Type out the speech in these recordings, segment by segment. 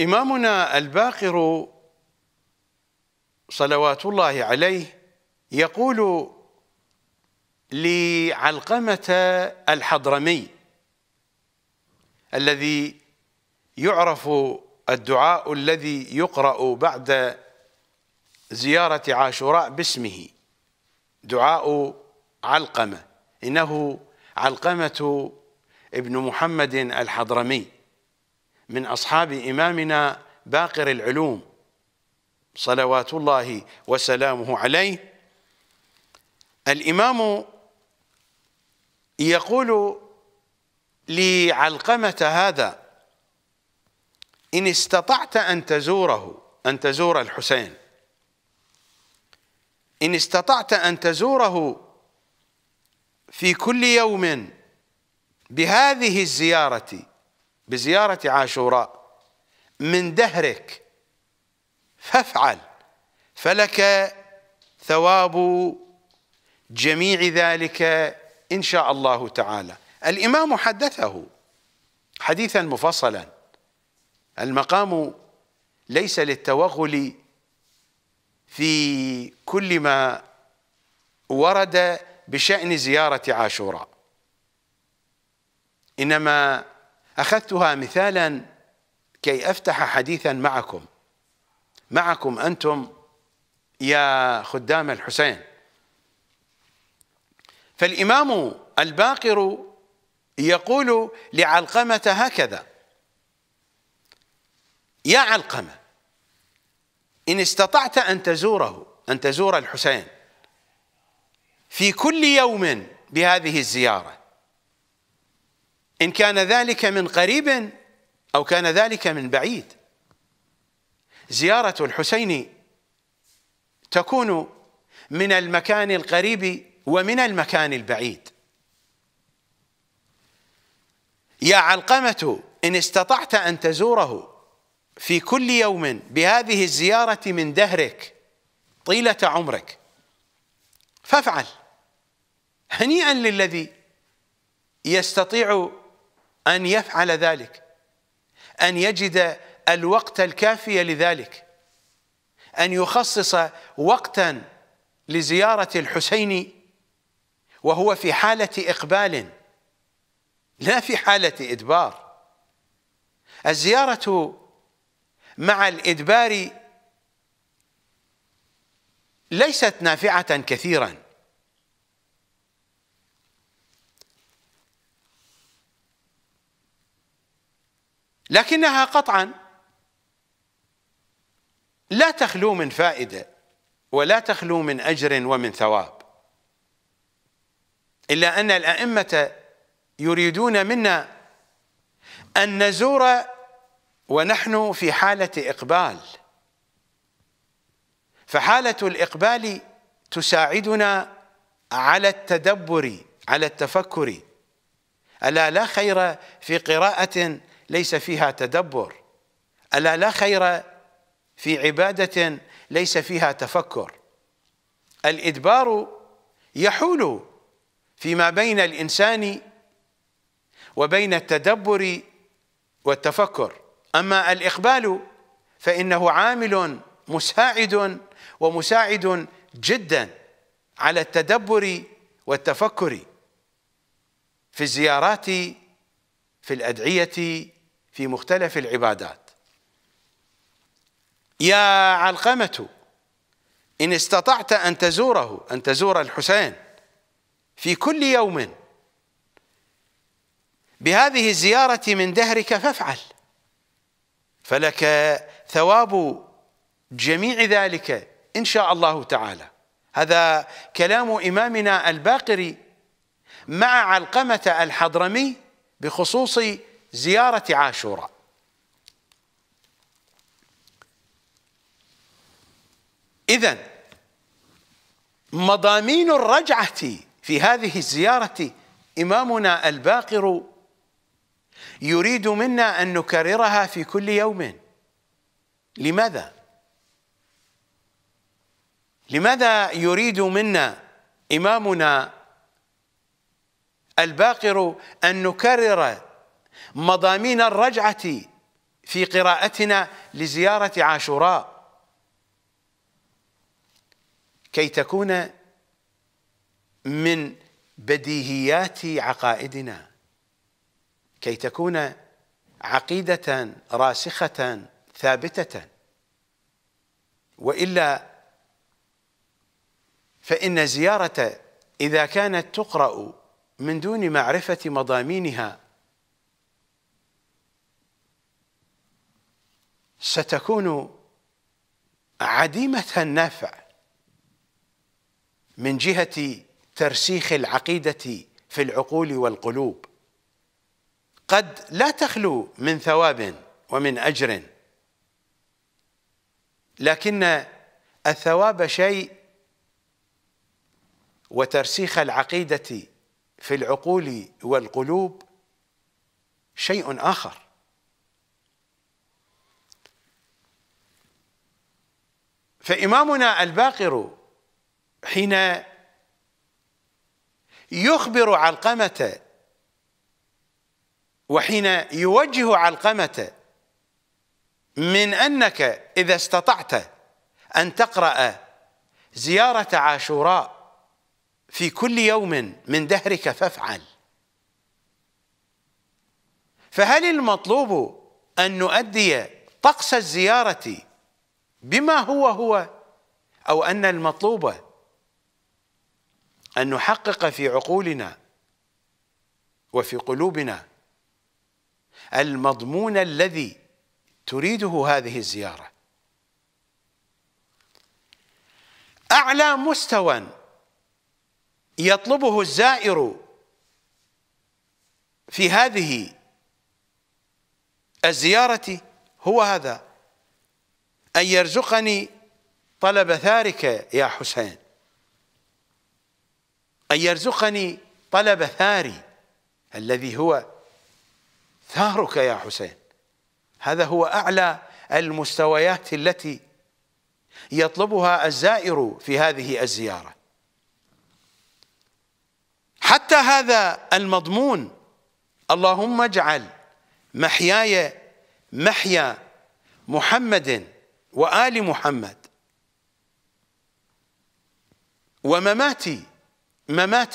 إمامنا الباقر صلوات الله عليه يقول لعلقمة الحضرمي الذي يعرف الدعاء الذي يقرأ بعد زيارة عاشوراء باسمه دعاء علقمة إنه علقمة ابن محمد الحضرمي من أصحاب إمامنا باقر العلوم صلوات الله وسلامه عليه الإمام يقول لعلقمة هذا إن استطعت أن تزوره أن تزور الحسين إن استطعت أن تزوره في كل يوم بهذه الزيارة بزيارة عاشوراء من دهرك فافعل فلك ثواب جميع ذلك إن شاء الله تعالى الإمام حدثه حديثا مفصلا المقام ليس للتوغل في كل ما ورد بشأن زيارة عاشوراء إنما أخذتها مثالا كي أفتح حديثا معكم معكم أنتم يا خدام الحسين فالإمام الباقر يقول لعلقمة هكذا يا علقمة إن استطعت أن تزوره أن تزور الحسين في كل يوم بهذه الزيارة إن كان ذلك من قريب أو كان ذلك من بعيد زيارة الحسين تكون من المكان القريب ومن المكان البعيد يا علقمة إن استطعت أن تزوره في كل يوم بهذه الزيارة من دهرك طيلة عمرك فافعل هنيئا للذي يستطيع أن يفعل ذلك أن يجد الوقت الكافي لذلك أن يخصص وقتا لزيارة الحسين وهو في حالة إقبال لا في حالة إدبار الزيارة مع الإدبار ليست نافعة كثيرا لكنها قطعا لا تخلو من فائده ولا تخلو من اجر ومن ثواب الا ان الائمه يريدون منا ان نزور ونحن في حاله اقبال فحاله الاقبال تساعدنا على التدبر على التفكر الا لا خير في قراءه ليس فيها تدبر ألا لا خير في عبادة ليس فيها تفكر الإدبار يحول فيما بين الإنسان وبين التدبر والتفكر أما الإقبال فإنه عامل مساعد ومساعد جدا على التدبر والتفكر في الزيارات في الأدعية في مختلف العبادات يا علقمة إن استطعت أن تزوره أن تزور الحسين في كل يوم بهذه الزيارة من دهرك فافعل فلك ثواب جميع ذلك إن شاء الله تعالى هذا كلام إمامنا الباقري مع علقمة الحضرمي بخصوص زيارة عاشوراء إذا مضامين الرجعة في هذه الزيارة إمامنا الباقر يريد منا أن نكررها في كل يوم لماذا؟ لماذا يريد منا إمامنا الباقر أن نكرر مضامين الرجعة في قراءتنا لزيارة عاشوراء كي تكون من بديهيات عقائدنا كي تكون عقيدة راسخة ثابتة وإلا فإن زيارة إذا كانت تقرأ من دون معرفة مضامينها ستكون عديمة النفع من جهة ترسيخ العقيدة في العقول والقلوب قد لا تخلو من ثواب ومن أجر لكن الثواب شيء وترسيخ العقيدة في العقول والقلوب شيء آخر فإمامنا الباقر حين يخبر علقمة وحين يوجه علقمة من أنك إذا استطعت أن تقرأ زيارة عاشوراء في كل يوم من دهرك فافعل فهل المطلوب أن نؤدي طقس الزيارة بما هو هو أو أن المطلوب أن نحقق في عقولنا وفي قلوبنا المضمون الذي تريده هذه الزيارة أعلى مستوى يطلبه الزائر في هذه الزيارة هو هذا أن يرزقني طلب ثارك يا حسين أن يرزقني طلب ثاري الذي هو ثارك يا حسين هذا هو أعلى المستويات التي يطلبها الزائر في هذه الزيارة حتى هذا المضمون اللهم اجعل محياي محيا محمد وآل محمد وممات ممات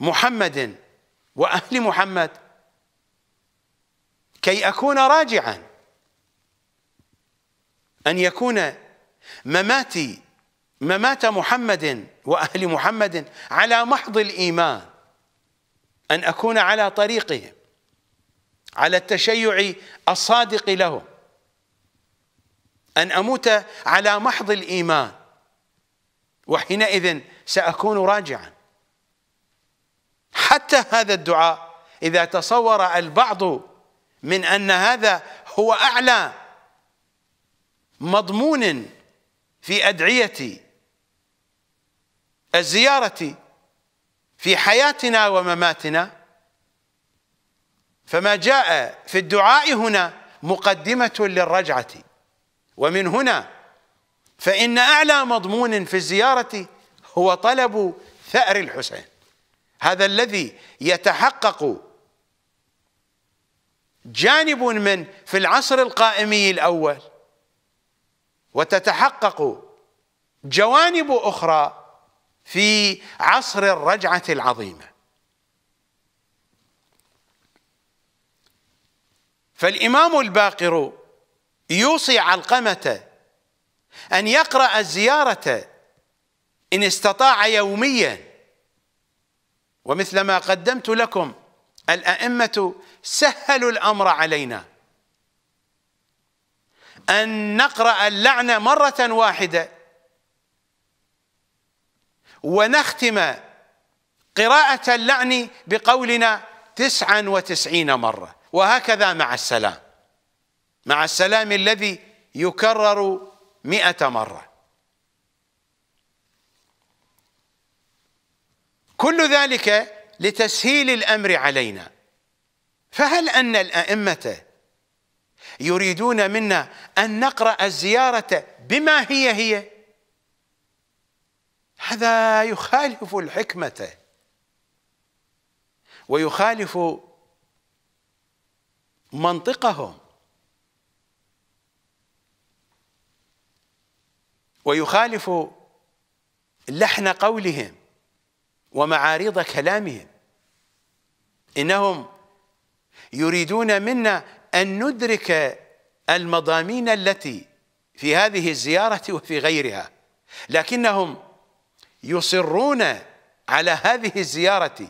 محمد وأهل محمد كي أكون راجعا أن يكون مماتي ممات محمد وأهل محمد على محض الإيمان أن أكون على طريقهم على التشيع الصادق لهم أن أموت على محض الإيمان وحينئذ سأكون راجعا حتى هذا الدعاء إذا تصور البعض من أن هذا هو أعلى مضمون في أدعية الزيارة في حياتنا ومماتنا فما جاء في الدعاء هنا مقدمة للرجعة ومن هنا فإن أعلى مضمون في الزيارة هو طلب ثأر الحسين هذا الذي يتحقق جانب من في العصر القائمي الأول وتتحقق جوانب أخرى في عصر الرجعة العظيمة فالإمام الباقر يوصي علقمة أن يقرأ الزيارة إن استطاع يوميا ومثلما قدمت لكم الأئمة سهلوا الأمر علينا أن نقرأ اللعنة مرة واحدة ونختم قراءة اللعن بقولنا تسعا وتسعين مرة وهكذا مع السلام مع السلام الذي يكرر مئة مرة كل ذلك لتسهيل الأمر علينا فهل أن الأئمة يريدون منا أن نقرأ الزيارة بما هي هي هذا يخالف الحكمة ويخالف منطقهم ويخالف لحن قولهم ومعارض كلامهم إنهم يريدون منا أن ندرك المضامين التي في هذه الزيارة وفي غيرها لكنهم يصرون على هذه الزيارة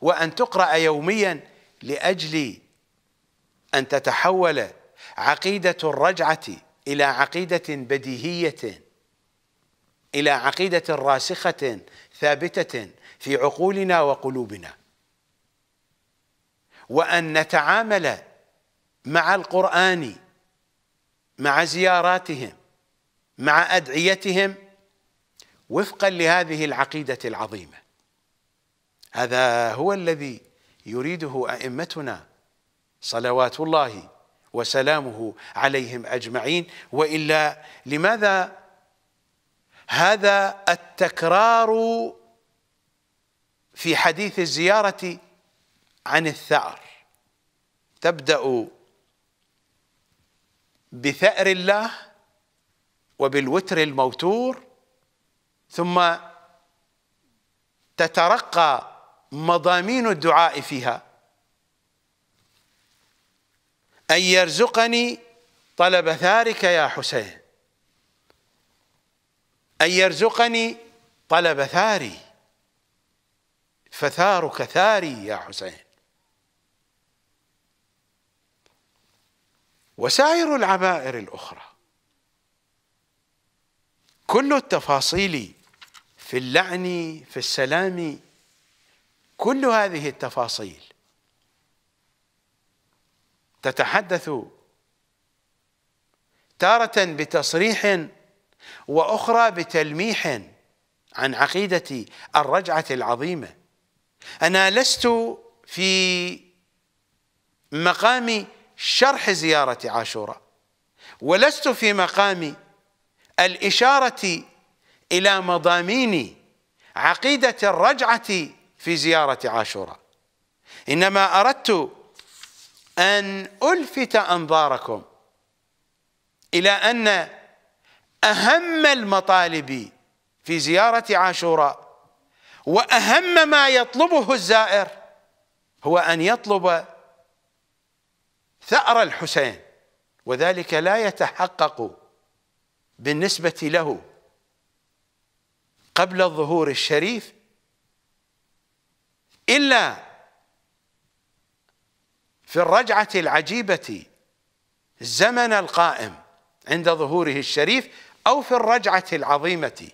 وأن تقرأ يوميا لأجل أن تتحول عقيدة الرجعة إلى عقيدة بديهية إلى عقيدة راسخة ثابتة في عقولنا وقلوبنا وأن نتعامل مع القرآن مع زياراتهم مع أدعيتهم وفقا لهذه العقيدة العظيمة هذا هو الذي يريده أئمتنا صلوات الله وسلامه عليهم أجمعين وإلا لماذا هذا التكرار في حديث الزيارة عن الثأر تبدأ بثأر الله وبالوتر الموتور ثم تترقى مضامين الدعاء فيها أن يرزقني طلب ثارك يا حسين أن يرزقني طلب ثاري فثارك ثاري يا حسين وسائر العبائر الأخرى كل التفاصيل في اللعن في السلام كل هذه التفاصيل تتحدث تارة بتصريح واخرى بتلميح عن عقيده الرجعه العظيمه انا لست في مقام شرح زياره عاشوراء ولست في مقام الاشاره الى مضامين عقيده الرجعه في زياره عاشوراء انما اردت ان الفت انظاركم الى ان أهم المطالب في زيارة عاشوراء وأهم ما يطلبه الزائر هو أن يطلب ثأر الحسين وذلك لا يتحقق بالنسبة له قبل الظهور الشريف إلا في الرجعة العجيبة الزمن القائم عند ظهوره الشريف أو في الرجعة العظيمة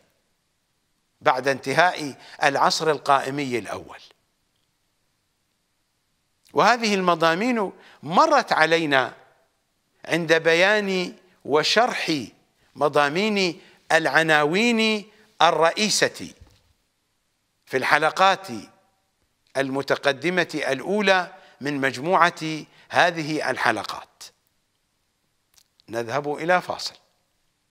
بعد انتهاء العصر القائمي الأول وهذه المضامين مرت علينا عند بيان وشرح مضامين العناوين الرئيسة في الحلقات المتقدمة الأولى من مجموعة هذه الحلقات نذهب إلى فاصل